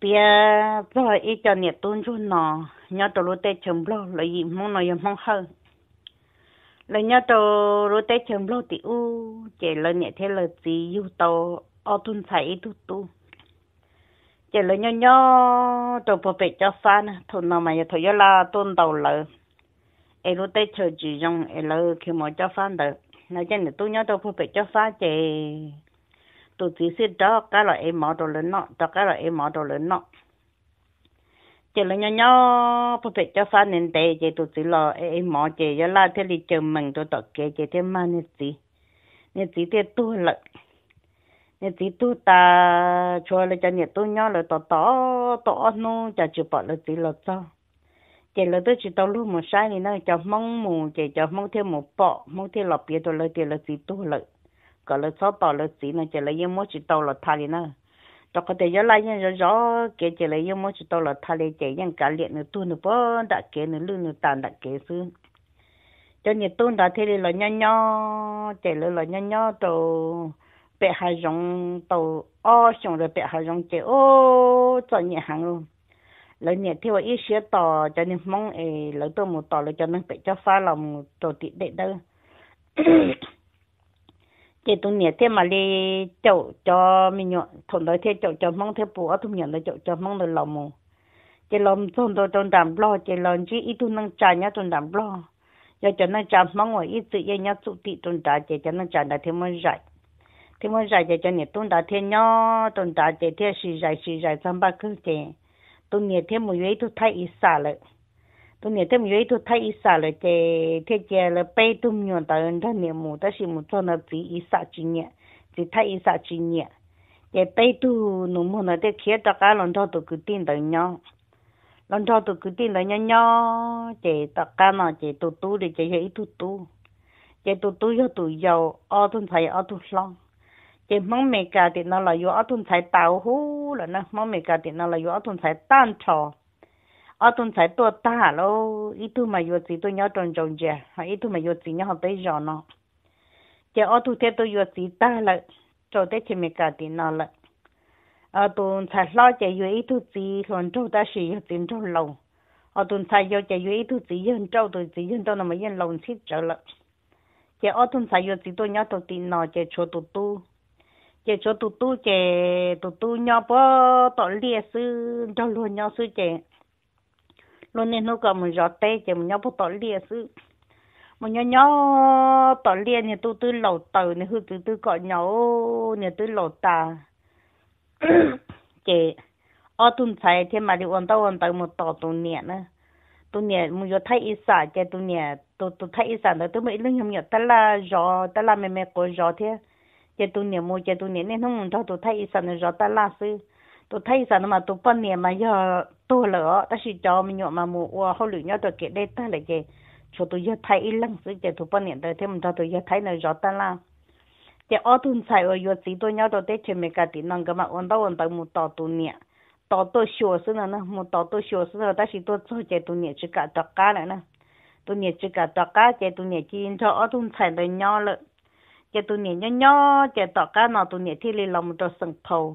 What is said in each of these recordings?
bia lo ít cho nhiệt tuôn chút nọ nhớ tổ lúa tê chấm lo lo gì mong nọ yếm mong hơn lo nhớ tổ lúa tê chấm lo thì u chỉ lo nhiệt thế lo gì yêu tổ ở tuôn thấy tu tu chỉ lo nhớ nhớ tổ bộ bể cho san thôi nào mà giờ thôi giờ là tuôn đầu lờ ai lúa tê chờ chỉ dùng ai lo khi mà cho san được nói cho nhiệt tu nhớ tổ bộ bể cho san chỉ tôi chỉ sẽ đó cái loại em mỏ đồ lớn nọ đó cái loại em mỏ đồ lớn nọ chỉ là nhau nhau phụ thuộc cho sao nên tệ chỉ tôi chỉ là em mỏ chỉ cho là thế thì chờ mình tôi tập kế chỉ thế mà nên gì nên gì thế tôi là nên gì tôi ta cho là cho nên tôi nhau là tỏ tỏ tỏ nó cho chịu bỏ là gì là sao chỉ là tôi chỉ tao luôn một sai thì nó cho mong mù chỉ cho mong thêm một bọ mong thêm lọp bia tôi lấy tiền là gì tôi lợi cả là sao tao là gì nó chỉ là yêu mỗi chỉ tao là thà đi nữa đó có thể giờ lại nhân rõ rõ cái chỉ là yêu mỗi chỉ tao là thà đi chỉ nhân cả liệt nữa tu nữa bơ đã kế nữa lương nữa tàn đã kế xứ cho nhiều tu đã thế là nho nho chỉ là là nho nho tàu bé hai rong tàu ô xong rồi bé hai rong chỉ ô cho nhẹ hàng luôn lấy nhẹ thì ว่าอีเสียต่อจะนี่มองเออแล้วตัวหมูต่อเลยจะนั่งไปจะฟ้าเราหมูตัวติดเด็ดเด้อ cái tuần này thế mà đi chỗ cho mình nhọn thuận lợi thế chỗ cho mong thế bùa thu nhận là chỗ cho mong được lòng mù cái lòng thôn tôi trong đàm lo cái lòng chỉ ít thu năng trà nhá trong đàm lo giờ cho năng trà mong ngoài ít tự nhiên nhá tụ tị trong trà chỉ cho năng trà đã thế mới dạy thế mới dạy chỉ cho nhỉ tuần đã thế nhá tuần đã chỉ thế sự rải sự rải xong ba cứ thế tuần này thế một ít thu thay ít xả lại tôi nhớ thêm vậy tôi thấy ít sao rồi thế thế giờ là bé tôi nhớ tại anh ta nhớ mù ta xin một cho nó chỉ ít sao chỉ nhớ chỉ thấy ít sao chỉ nhớ thế bé tôi nó muốn nào thế khi đó cả lần thao tôi cứ tin tới nhau lần thao tôi cứ tin tới nhau nhau thế tất cả nó thế tôi tu đi thế vậy tôi tu thế tôi tu cho tôi giàu ở tôi thấy ở tôi lo thế mong mẹ cả thì nó là do ở tôi thấy tao hú là nó mong mẹ cả thì nó là do ở tôi thấy tan trò 阿顿才多大喽？伊都嘛有几多鸟种钟啫，还伊都嘛有几鸟廿好多钟阿顿听都有几大嘞？早得前面搞电脑了。阿顿才老就有一多钱，想做点事有钱做楼。阿顿才有就有一多钱，想做点事想做那么样弄起走了。即阿顿才有几多鸟多电那，就坐度多。即坐度多就度多尿不锻炼手，尿落尿手就。luôn nên nó cầm mình giọt tê chứ mình nhau bộ tỏi lia sư mà nhỏ nhỏ tỏi lia thì tôi tôi lẩu tờ này hư tôi tôi gọi nhỏ này tôi lẩu tà chị ở tuần sai thì mà đi ôn tao ôn tao một tỏ tuần nè nữa tuần nè mình cho thấy ít sao chứ tuần nè tôi tôi thấy ít sao đó tôi mới lưng không nhớ ta là giò ta là mẹ mẹ cô giò thế chứ tuần nè mua chứ tuần nè nên không muốn cho tôi thấy ít sao nữa giò ta là sư tôi thấy rằng mà tôi bận niệm mà giờ tôi lỡ ta chỉ cho mình nhọ mà mua hậu lửa nhọ tôi kiện đây ta lại gì cho tôi giờ thấy lăng sự giờ bận niệm tới thêm cho tôi giờ thấy là rõ ta là giờ ở tuần chỉ tôi nhọ tôi tết chơi mấy cái tiền năng mà ôn tao ôn tao mua tao tôi niệm tao tôi sửa sự nữa mua tao tôi sửa sự nữa cho chơi tôi niệm chỉ cả tất cả này nè tôi niệm chỉ cả tất cả chơi tôi niệm chỉ cho ở tuần sai tôi nhọ lợ chơi tôi niệm nhọ nhọ chơi tất nào tôi niệm thì lấy lòng cho sừng phù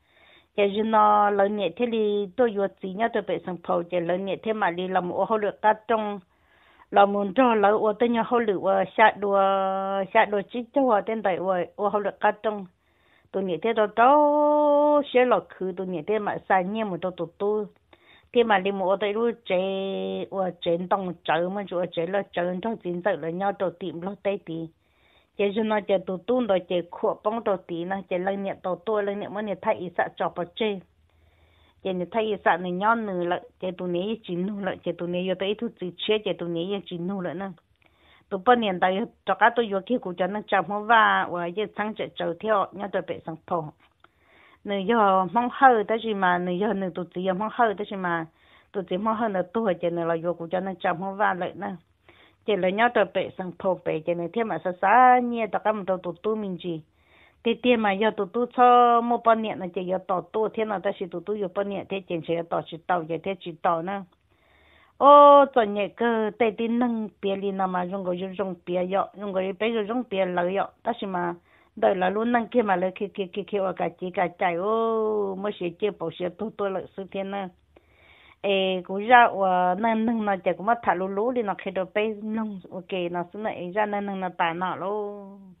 chỉ là nó lớn nhẹ thế thì tôi vừa chỉ nhá tôi bị sưng phù chỉ lớn nhẹ thế mà đi làm ô hậu được cá trong làm muốn cho lỡ ô tôi nhớ hậu được ô xa đồ xa đồ chỉ cho ô tên đại ô ô hậu được cá trong tôi nhẹ thế đó đó sẽ là khứ tôi nhẹ thế mà xa nhẹ một tôi tôi thế mà đi mua tôi luôn chế ô chế đồng chợ mà chỗ chế là chợ trong chính sự là nhau tôi tìm lo tay tìm chế cho nó chế tụ tụ rồi chế khổ bông đầu tí nó chế lăng nhẹ tổ tôi lăng nhẹ mà nhẹ thay ý sạ cho bà chê chế nhẹ thay ý sạ này nhon nử lợ chế tụ nhẹ ý chín nụ lợ chế tụ nhẹ yếu tới tụ chỉ chế chế tụ nhẹ ý chín nụ lợ nè tụ bao nhiêu đời cho cả tôi yếu khi cụ cho nó chạm hoa và và chế sáng chế trầu theo nhau tôi bị sáng phổ nửa giờ mong hơi đó gì mà nửa giờ nửa tụ chỉ mong hơi đó gì mà tụ chỉ mong hơi nửa tôi chế nửa là yếu cụ cho nó chạm hoa và lợ nè 在老家都北上通北，在那天嘛是三年，大概么都读读名句，在店嘛要读读错，冇半年呢就要到多天了，但是读读有半年，再坚持要读到，多，再去到呢？哦，作业个带店弄别哩那嘛，用个就用笔药，用个用笔用笔老药，但是嘛，到了路南去嘛来去去去去我家自家带哦，没写间，业，冇多多了，收天呢？e cũng ra và ờ, nâng nâng nó chả cũng mất thả lú lú đi nó khi đó bây nâng ok nó xuống này ra nâng nó tàn nọ luôn